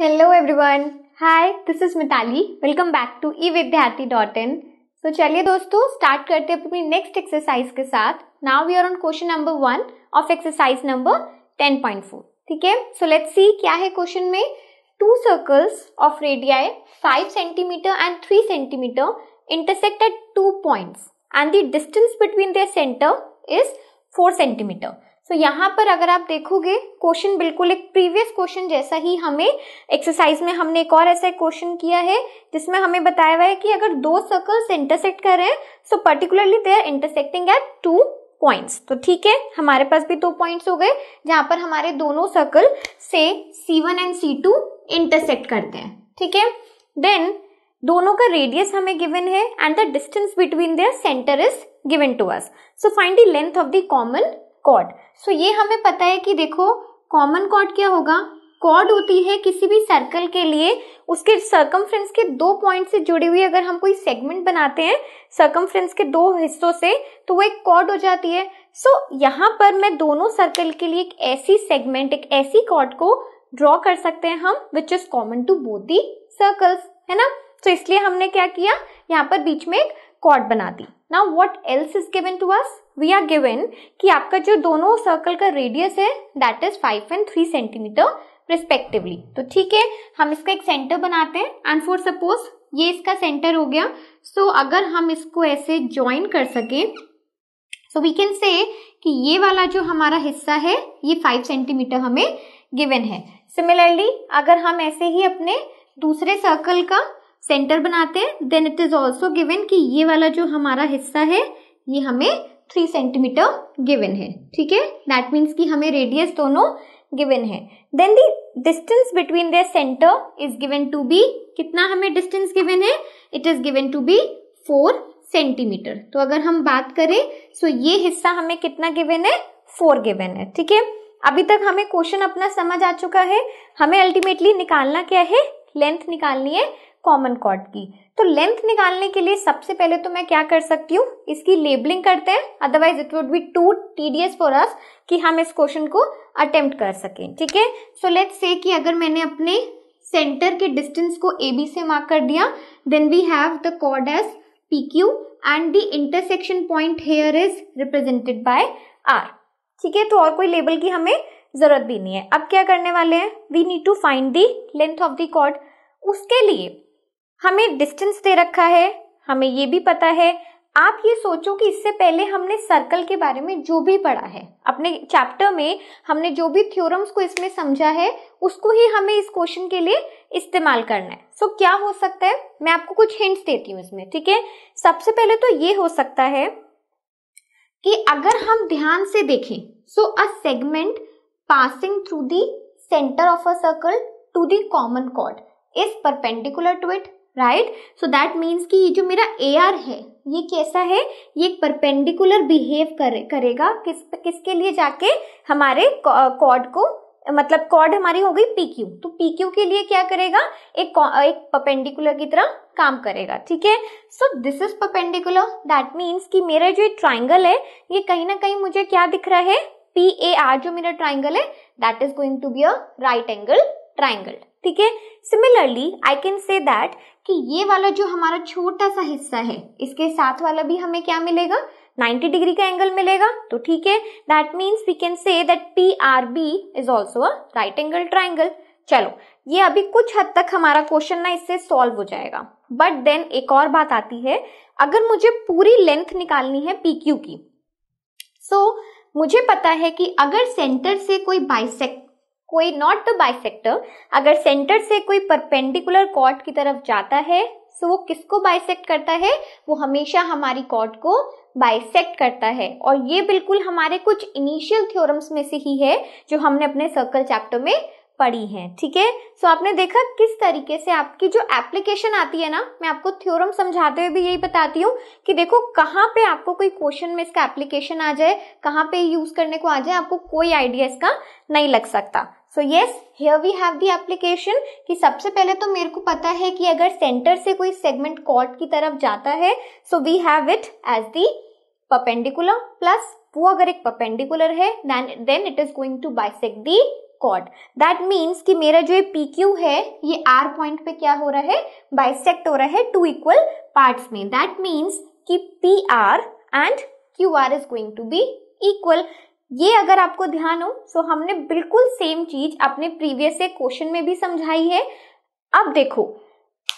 Hello everyone hi this is Mitali welcome back to E Vidyarthi dot इन सो चलिए दोस्तों start करते हैं अपनी नेक्स्ट एक्सरसाइज के साथ now we are on question number one of exercise number ten point four ठीक है सो लेट्स सी क्या है क्वेश्चन में two circles of radii five centimetre and three centimetre intersected two points and the distance between their centre is four centimetre so so, यहाँ पर अगर आप देखोगे क्वेश्चन बिल्कुल एक प्रीवियस क्वेश्चन जैसा ही हमें एक्सरसाइज में हमने एक और ऐसा क्वेश्चन किया है जिसमें हमें बताया हुआ है कि अगर दो सर्कल्स इंटरसेक्ट कर रहे हैं so particularly they are intersecting at two points तो ठीक है हमारे पास भी दो पॉइंट्स हो गए जहां पर हमारे दोनों सर्कल से वन एंड टू इंटरसेक्ट करते हैं ठीक है देन दोनों का रेडियस हमें गिवन है and the distance between their centre is given to us so find the length of the common कॉड सो ये हमें पता है कि देखो कॉमन कॉड क्या होगा कॉड होती है किसी भी सर्कल के लिए उसके सर्कमफ्रेंस के दो पॉइंट से जुड़ी हुई अगर हम कोई सेगमेंट बनाते हैं सर्कमफ्रेंस के दो हिस्सों से तो वो एक कॉड हो जाती है सो so, यहाँ पर मैं दोनों सर्कल के लिए एक ऐसी सेगमेंट एक ऐसी कॉड को ड्रॉ कर सकते हैं हम which is common to both the circles है ना तो so, इसलिए हमने क्या किया यहाँ पर बीच में एक कॉर्ड बना दी now what else is given to us we are given कि आपका जो दोनों सर्कल का रेडियस है that is five and three centimetre respectively तो ठीक है हम इसका एक सेंटर बनाते हैं एंड फॉर सपोज ये इसका सेंटर हो गया सो so, अगर हम इसको ऐसे ज्वाइन कर सकें सो वी कैन से कि ये वाला जो हमारा हिस्सा है ये फाइव सेंटीमीटर हमें गिवन है सिमिलरली अगर हम ऐसे ही अपने दूसरे सर्कल का सेंटर बनाते हैं then it is also given कि ये वाला जो हमारा हिस्सा है ये हमें थ्री सेंटीमीटर गिवन है ठीक है दैट मीन्स कि हमें रेडियस दोनों गिवन है then the distance between their centre is given to be कितना हमें डिस्टेंस गिवन है it is given to be four centimetre तो अगर हम बात करें सो so ये हिस्सा हमें कितना गिवन है फोर गिवन है ठीक है अभी तक हमें क्वेश्चन अपना समझ आ चुका है हमें अल्टीमेटली निकालना क्या है लेंथ निकालनी है कॉमन कॉर्ड की तो लेंथ निकालने के लिए सबसे पहले तो मैं क्या कर सकती हूँ इसकी लेबलिंग करते हैं otherwise it would be too tedious for us कि हम इस क्वेश्चन को अटेम्प्ट कर सकें ठीक है सो लेट्स से कि अगर मैंने अपने सेंटर के डिस्टेंस को ए बी से मार्क कर दिया then we have the chord as P Q and the intersection point here is represented by R ठीक है तो और कोई लेबल की हमें जरूरत भी नहीं है अब क्या करने वाले हैं we need to find the length of the chord उसके लिए हमें डिस्टेंस दे रखा है हमें ये भी पता है आप ये सोचो कि इससे पहले हमने सर्कल के बारे में जो भी पढ़ा है अपने चैप्टर में हमने जो भी थ्योरम्स को इसमें समझा है उसको ही हमें इस क्वेश्चन के लिए इस्तेमाल करना है सो so, क्या हो सकता है मैं आपको कुछ हिंट्स देती हूँ इसमें ठीक है सबसे पहले तो ये हो सकता है कि अगर हम ध्यान से देखें so a segment passing through the centre of a circle to the common chord is perpendicular to it right so that means कि ये जो मेरा ए आर है ये कैसा है ये एक परपेंडिकुलर बिहेव करे, करेगा किस किसके लिए जाके हमारे कॉर्ड को मतलब कॉर्ड हमारी हो गई पी क्यू तो पी क्यू के लिए क्या करेगा एक एक परपेंडिकुलर की तरह काम करेगा ठीक है so this is perpendicular that means कि मेरा जो ट्राइंगल है ये कहीं ना कहीं मुझे क्या दिख रहा है पी ए आर जो मेरा ट्राइंगल है that is going to be a right angle triangle ठीक है similarly I can say that कि ये वाला जो हमारा छोटा सा हिस्सा है इसके साथ वाला भी हमें क्या मिलेगा 90 डिग्री का एंगल मिलेगा तो ठीक है that means we can say that P R B is also a right angle triangle चलो ये अभी कुछ हद तक हमारा क्वेश्चन ना इससे सॉल्व हो जाएगा बट देन एक और बात आती है अगर मुझे पूरी लेंथ निकालनी है पी क्यू की सो so, मुझे पता है कि अगर सेंटर से कोई बाइसेक्ट कोई नॉट द बाइसेक्टर अगर सेंटर से कोई परपेंडिकुलर कॉर्ड की तरफ जाता है सो वो किसको बाइसेक्ट करता है वो हमेशा हमारी कॉर्ड को बाइसेक्ट करता है और ये बिल्कुल हमारे कुछ इनिशियल थ्योरम्स में से ही है जो हमने अपने सर्कल चैप्टर में पढ़ी है ठीक है सो आपने देखा किस तरीके से आपकी जो एप्लीकेशन आती है ना मैं आपको थ्योरम समझाते हुए भी यही बताती हूँ कि देखो कहाँ पे आपको कोई क्वेश्चन में इसका एप्लीकेशन आ जाए कहाँ पे यूज करने को आ जाए आपको कोई आइडिया इसका नहीं लग सकता so yes here we have the application कि सबसे पहले तो मेरे को पता है कि अगर सेंटर से कोई सेगमेंट कॉर्ड की तरफ जाता है so we have it as the perpendicular plus वो अगर एक पपेंडिकुलर है then then it is going to bisect the chord that means कि मेरा जो ये पी क्यू है ये आर पॉइंट पे क्या हो रहा है बाइसेक्ट हो रहा है टू इक्वल पार्ट्स में दैट मीन्स कि P R and Q R is going to be equal ये अगर आपको ध्यान हो सो हमने बिल्कुल सेम चीज अपने प्रीवियस क्वेश्चन में भी समझाई है अब देखो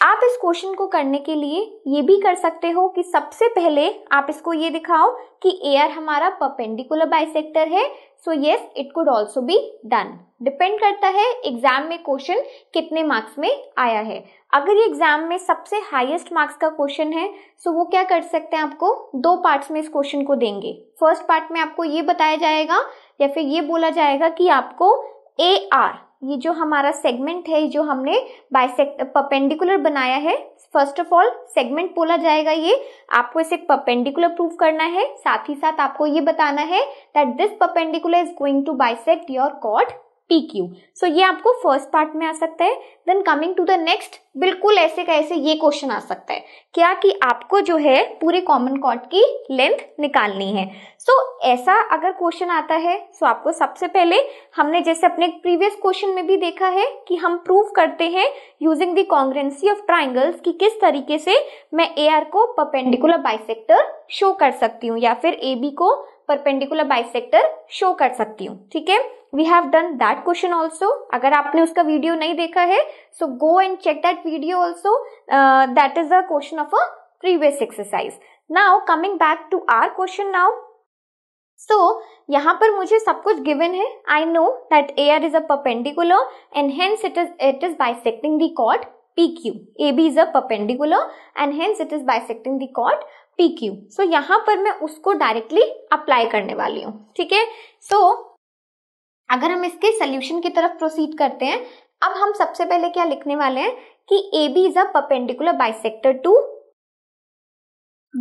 आप इस क्वेश्चन को करने के लिए ये भी कर सकते हो कि सबसे पहले आप इसको ये दिखाओ कि एयर हमारा परपेंडिकुलर बाइसेक्टर है so yes it could also be done depend करता है एग्जाम में क्वेश्चन कितने मार्क्स में आया है अगर ये एग्जाम में सबसे हाईएस्ट मार्क्स का क्वेश्चन है सो वो क्या कर सकते हैं आपको दो पार्ट्स में इस क्वेश्चन को देंगे फर्स्ट पार्ट में आपको ये बताया जाएगा या फिर ये बोला जाएगा कि आपको ए आर ये जो हमारा सेगमेंट है जो हमने बाइसेक्ट परपेंडिकुलर बनाया है फर्स्ट ऑफ ऑल सेगमेंट बोला जाएगा ये आपको इसे परपेंडिकुलर प्रूव करना है साथ ही साथ आपको ये बताना है that this perpendicular is going to bisect your कॉट पी क्यू सो ये आपको फर्स्ट पार्ट में आ सकता है then coming to the next बिल्कुल ऐसे का ऐसे ये क्वेश्चन आ सकता है क्या कि आपको जो है पूरे कॉमन कॉर्ड की लेंथ निकालनी है सो so, ऐसा अगर क्वेश्चन आता है सो so आपको सबसे पहले हमने जैसे अपने प्रीवियस क्वेश्चन में भी देखा है कि हम प्रूव करते हैं using the congruency of triangles कि किस तरीके से मैं ए आर को परपेंडिकुलर बाइसेक्टर शो कर सकती हूँ या फिर ए बी को परपेंडिकुलर बाइसेक्टर शो कर सकती हूँ ठीक है we have done that question also अगर आपने उसका वीडियो नहीं देखा है so go and check that video also that is a question of a previous exercise now coming back to our question now so यहाँ पर मुझे सब कुछ गिवन है I know that A R is a perpendicular and hence it is it is bisecting the chord PQ. AB is a perpendicular and hence it is bisecting the chord PQ. So यहाँ पर मैं उसको directly apply करने वाली हूँ ठीक है so अगर हम इसके solution की तरफ proceed करते हैं अब हम सबसे पहले क्या लिखने वाले हैं कि AB is a perpendicular bisector to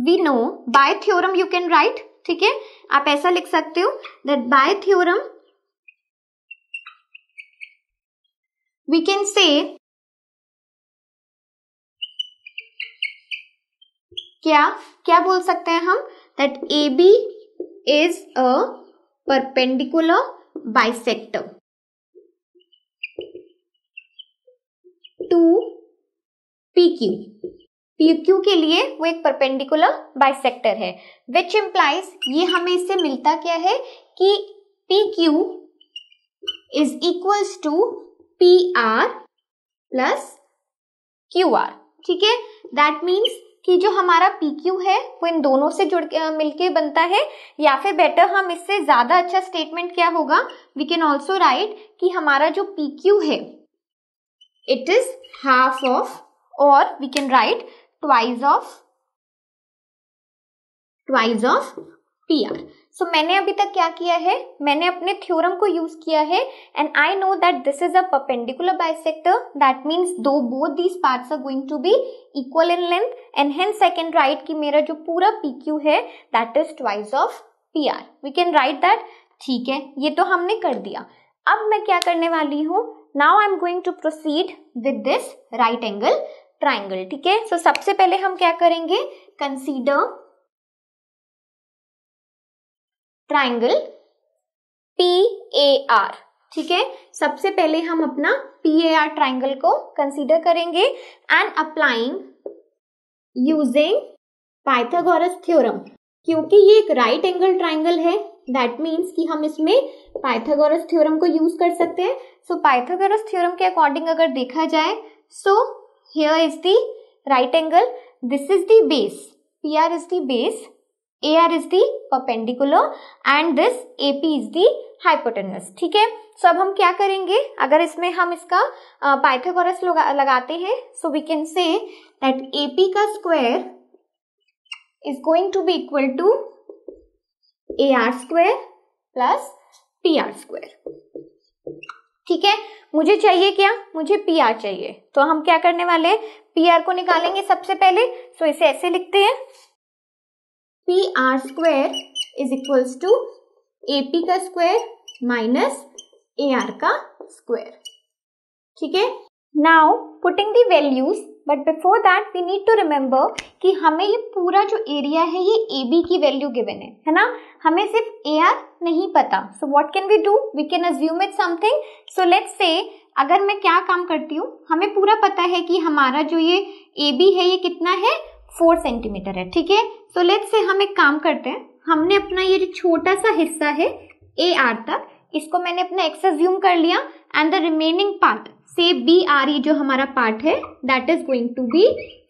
we know by theorem you can write ठीक है आप ऐसा लिख सकते हो that by theorem we can say क्या क्या बोल सकते हैं हम that A B is a perpendicular bisector to P Q P Q के लिए वो एक परपेंडिकुलर बाइसेक्टर है विच इंप्लाइज ये हमें इससे मिलता क्या है कि P Q is equals to P R plus Q R ठीक है दैट मीन्स कि जो हमारा पी क्यू है वो इन दोनों से जुड़ के मिलके बनता है या फिर बेटर हम इससे ज़्यादा अच्छा स्टेटमेंट क्या होगा वी कैन ऑल्सो राइट कि हमारा जो पी क्यू है इट इज हाफ ऑफ और we can write twice of twice of P R so मैंने अभी तक क्या किया है मैंने अपने थ्योरम को यूज किया है and I know that this is a perpendicular bisector that means दो both these parts are going to be equal in length and hence second right कि मेरा जो पूरा पी क्यू है that is twice of P R we can write that ठीक है ये तो हमने कर दिया अब मैं क्या करने वाली हूँ now I am going to proceed with this right angle triangle ठीक है सो सबसे पहले हम क्या करेंगे consider triangle P A R ठीक है सबसे पहले हम अपना पी ए आर ट्राइंगल को कंसीडर करेंगे and applying using Pythagoras theorem क्योंकि ये एक राइट एंगल ट्राइंगल है दैट मीन्स कि हम इसमें पाइथागोरस थ्योरम को यूज कर सकते हैं सो पाइथागोरस थ्योरम के अकॉर्डिंग अगर देखा जाए so here is the right angle this is the base P R is the base AR is the perpendicular and this AP is the hypotenuse ठीक है सो अब हम क्या करेंगे अगर इसमें हम इसका पाइथागोरस लगा, लगाते हैं so we can say that AP का square is going to be equal to AR square plus PR square ठीक है मुझे चाहिए क्या मुझे पी आर चाहिए तो हम क्या करने वाले हैं पी आर को निकालेंगे सबसे पहले सो so इसे ऐसे लिखते हैं P R square is equals to A P का स्क्वेयर माइनस ए आर का स्क्वेयर ठीक है now putting the values but before that we need to remember कि हमें ये पूरा जो एरिया है ये ए बी की वैल्यू गिवन है है ना हमें सिर्फ ए आर नहीं पता so what can we do we can assume it something so let's say अगर मैं क्या काम करती हूँ हमें पूरा पता है कि हमारा जो ये ए बी है ये कितना है फोर सेंटीमीटर है ठीक है सो लेट से हम एक काम करते हैं हमने अपना ये जो छोटा सा हिस्सा है ए आर तक इसको मैंने अपना एक्सज्यूम कर लिया एंड द रिमेनिंग पार्ट से बी आर ई जो हमारा पार्ट है that is going to be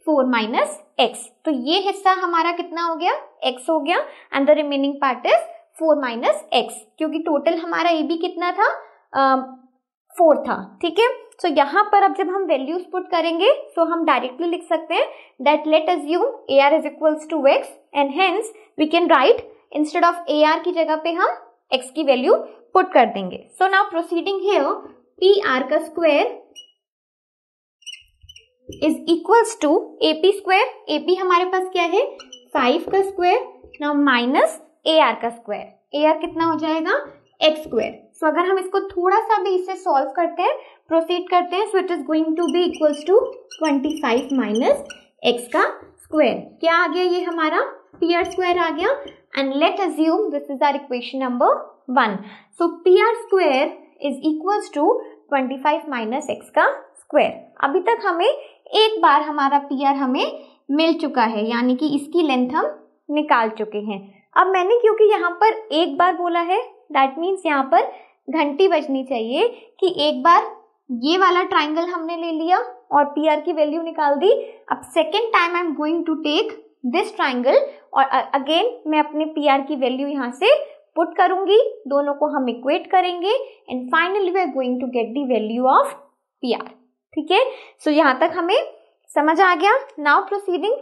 four minus x तो ये हिस्सा हमारा कितना हो गया एक्स हो गया and the remaining part is four minus x क्योंकि टोटल हमारा ए बी कितना था फोर uh, था ठीक है सो so, यहाँ पर अब जब हम वैल्यूज पुट करेंगे सो so हम डायरेक्टली लिख सकते हैं that let you A R is equals to x and hence we can write instead of A R की जगह पे हम एक्स की वैल्यू पुट कर देंगे so now proceeding here P R का square is equals to A P square A P हमारे पास क्या है फाइव का square now minus A R का स्क्वायर ए आर कितना हो जाएगा एक्स स्क्वायर सो अगर हम इसको थोड़ा सा भी इसे सॉल्व करते हैं प्रोसीड करते हैं so it is going to be equals to twenty five minus x का स्क्वायर क्या आ गया ये हमारा पी आर स्क्वायर आ गया and let assume this is our equation number one so P R square is equals to twenty five minus x का square अभी तक हमें एक बार हमारा पी आर हमें मिल चुका है यानी कि इसकी लेंथ हम निकाल चुके हैं अब मैंने क्योंकि यहाँ पर एक बार बोला है दैट मीन्स यहाँ पर घंटी बजनी चाहिए कि एक बार ये वाला ट्राइंगल हमने ले लिया और पी आर की वैल्यू निकाल दी अब second time I am going to take this triangle और अगेन मैं अपने पी आर की वैल्यू यहाँ से पुट करूंगी दोनों को हम इक्वेट करेंगे and finally we are going to get the value of P R ठीक है सो यहाँ तक हमें समझ आ गया now proceeding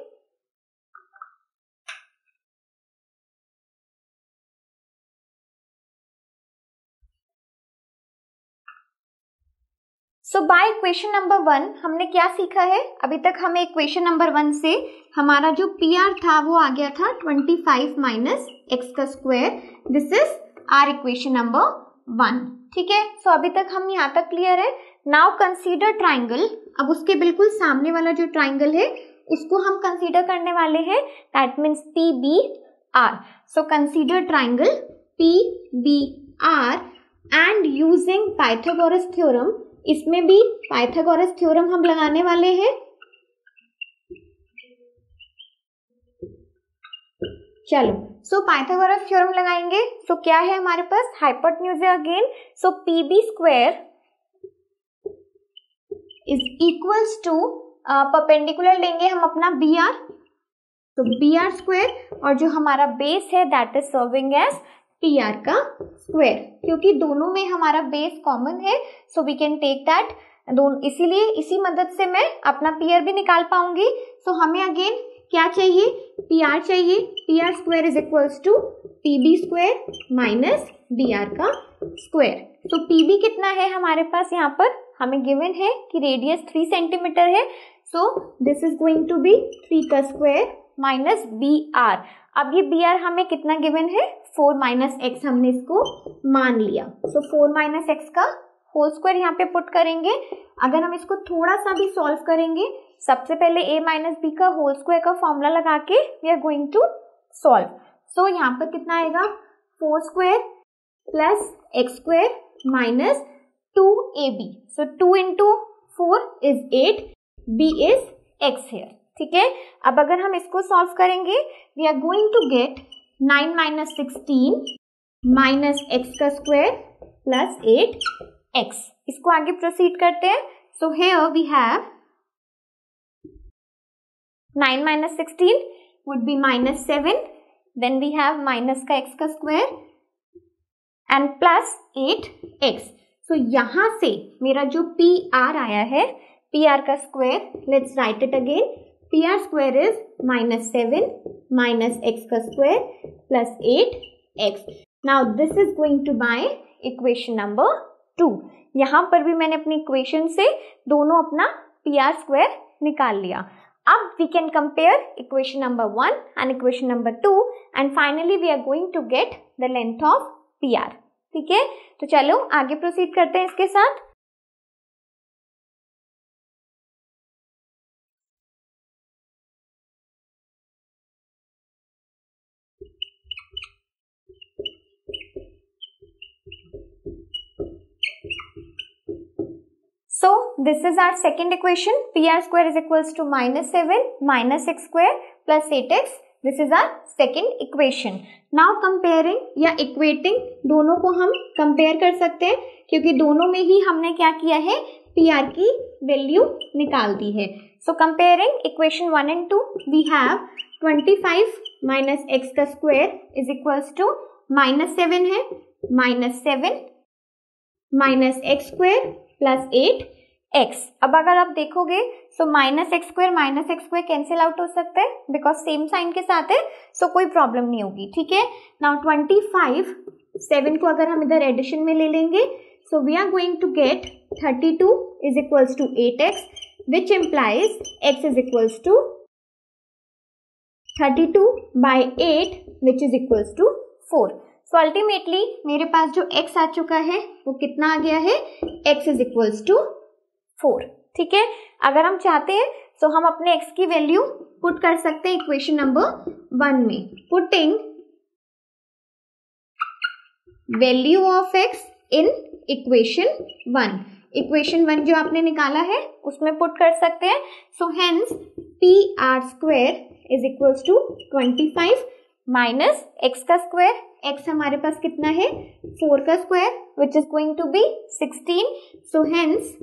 so by equation number one हमने क्या सीखा है अभी तक हमें इक्वेशन नंबर वन से हमारा जो पी आर था वो आ गया था ट्वेंटी फाइव माइनस एक्स का square this is our equation number one ठीक है सो अभी तक हम यहाँ तक क्लियर है नाउ कंसीडर ट्राइंगल अब उसके बिल्कुल सामने वाला जो ट्राइंगल है उसको हम कंसीडर करने वाले हैं that means P B R so consider triangle P B R and using Pythagoras theorem इसमें भी पाइथागोरस थ्योरम हम लगाने वाले हैं चलो सो पाइथागोरस थ्योरम लगाएंगे सो so, क्या है हमारे पास hypotenuse again so P B square is equals to perpendicular लेंगे हम अपना बी आर तो बी आर स्क्वेर और जो हमारा बेस है that is serving as P R का स्क्वेयर क्योंकि दोनों में हमारा बेस कॉमन है so we can take that दोनों इसीलिए इसी मदद से मैं अपना पी आर भी निकाल पाऊंगी सो so, हमें अगेन क्या चाहिए पी आर चाहिए P R square is equals to P B square minus B R का स्क्वायर तो पी बी कितना है हमारे पास यहाँ पर हमें गिवन है कि रेडियस थ्री सेंटीमीटर है so this is going to be three का स्क्वायर माइनस बी आर अब ये बी आर हमें कितना गिवन है फोर माइनस एक्स हमने इसको मान लिया सो फोर माइनस एक्स का होल स्क्वायर यहाँ पे पुट करेंगे अगर हम इसको थोड़ा सा भी सॉल्व करेंगे सबसे पहले ए माइनस बी का होल स्क्वायर का फॉर्मूला लगा के we are going to solve so यहाँ पर कितना आएगा four square plus x square minus two A B so two into four is eight B is x here ठीक है अब अगर हम इसको सॉल्व करेंगे we are going to get nine minus sixteen minus x का स्क्वायर प्लस एट एक्स इसको आगे प्रोसीड करते हैं so here we have 9 minus sixteen would be minus seven then we have minus का एक्स का and plus eight x so यहां से मेरा जो पी आर आया है पी आर का square let's write it again PR square is minus seven minus x का square plus eight x now this is going to by equation number two यहाँ पर भी मैंने अपनी इक्वेशन से दोनों अपना पी आर स्क्वायर निकाल लिया Up we can compare equation number 1 and equation number 2 and finally we are going to get the length of PR. ठीक है तो चलो आगे प्रोसीड करते हैं इसके साथ So this is our second equation. PR square is equals to minus seven minus x square plus eight x. This is our second equation. Now comparing या equating दोनों को हम compare कर सकते हैं क्योंकि दोनों में ही हमने क्या किया है PR की value निकाल दी है So comparing equation one and two we have 25 minus x का square is equals to minus seven है minus seven minus x square plus eight x अब अगर आप देखोगे so minus x square minus x square cancel out हो सकता है because same sign के साथ है सो so कोई प्रॉब्लम नहीं होगी ठीक है नाउ ट्वेंटी फाइव सेवन को अगर हम इधर एडिशन में ले लेंगे so we are going to get thirty two is equals to eight x which implies x is equals to thirty two by eight which is equals to four so ultimately मेरे पास जो x आ चुका है वो कितना आ गया है x is equals to four ठीक है अगर हम चाहते हैं सो तो so हम अपने x की वैल्यू पुट कर सकते हैं इक्वेशन नंबर वन में putting value of x in equation one equation one जो आपने निकाला है उसमें पुट कर सकते हैं so hence P R square is equals to twenty five minus x का स्क्वायर एक्स हमारे पास कितना है फोर का square which is going to be sixteen so hence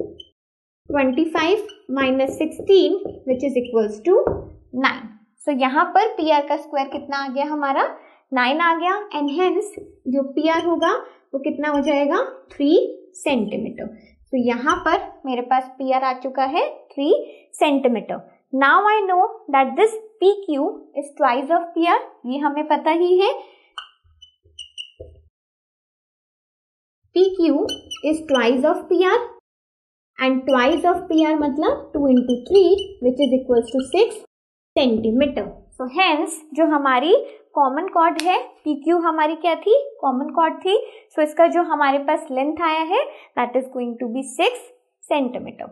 twenty five minus sixteen which is equals to nine so यहाँ पर P R का square कितना आ गया हमारा नाइन आ गया एंड हेंस जो पी आर होगा वो कितना हो जाएगा थ्री सेंटीमीटर तो यहाँ पर मेरे पास पी आर आ चुका है three centimetre now I know that this P Q is twice of P R ये हमें पता ही है PQ is twice of PR and twice of PR मतलब 2 into 3 which is equals to 6 centimetre So hence जो हमारी common chord है P Q हमारी क्या थी कॉमन कॉर्ड थी सो so, इसका जो हमारे पास लेंथ आया है that is going to be six centimetre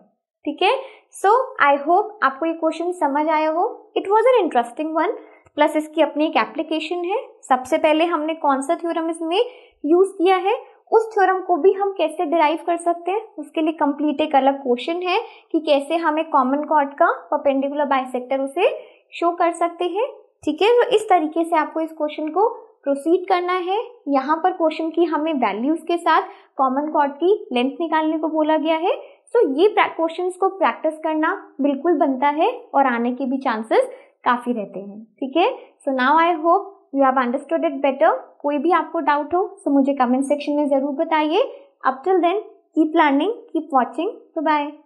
ठीक है सो आई होप आपको ये क्वेश्चन समझ आया हो it was an interesting one plus इसकी अपनी एक एप्लीकेशन है सबसे पहले हमने कौन सा थ्योरम इसमें यूज किया है उस थ्योरम को भी हम कैसे डिराइव कर सकते हैं उसके लिए कंप्लीट एक अलग क्वेश्चन है कि कैसे हम एक कॉमन कॉर्ड का परपेंडिकुलर बाइसेक्टर उसे शो कर सकते हैं ठीक है तो इस तरीके से आपको इस क्वेश्चन को प्रोसीड करना है यहाँ पर क्वेश्चन की हमें वैल्यूज के साथ कॉमन कॉर्ड की लेंथ निकालने को बोला गया है सो ये क्वेश्चन को प्रैक्टिस करना बिल्कुल बनता है और आने के भी चांसेस काफ़ी रहते हैं ठीक है so now I hope you have understood it better कोई भी आपको डाउट हो तो मुझे कमेंट सेक्शन में ज़रूर बताइए up till then keep learning keep watching bye